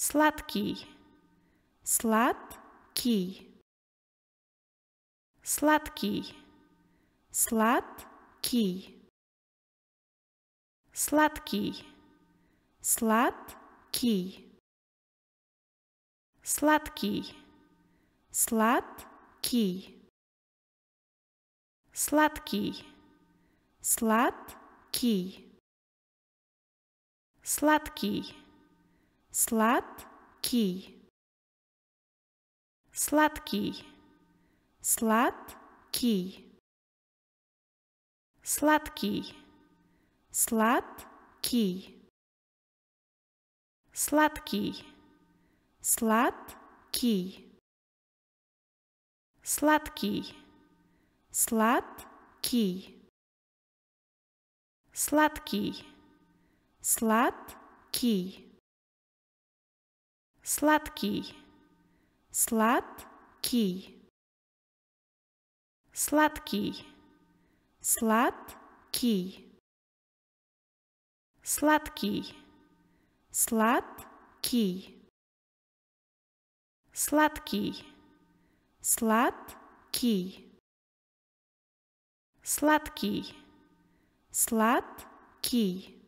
сладкий, сладкий, сладкий, сладкий, сладкий, сладкий, сладкий, сладкий, сладкий, сладкий, сладкий сладкий сладкий сладкий сладкий сладкий сладкий сладкий сладкий сладкий сладкий сладкий сладкий, сладкий, сладкий, сладкий, сладкий, сладкий, сладкий, сладкий, сладкий, сладкий.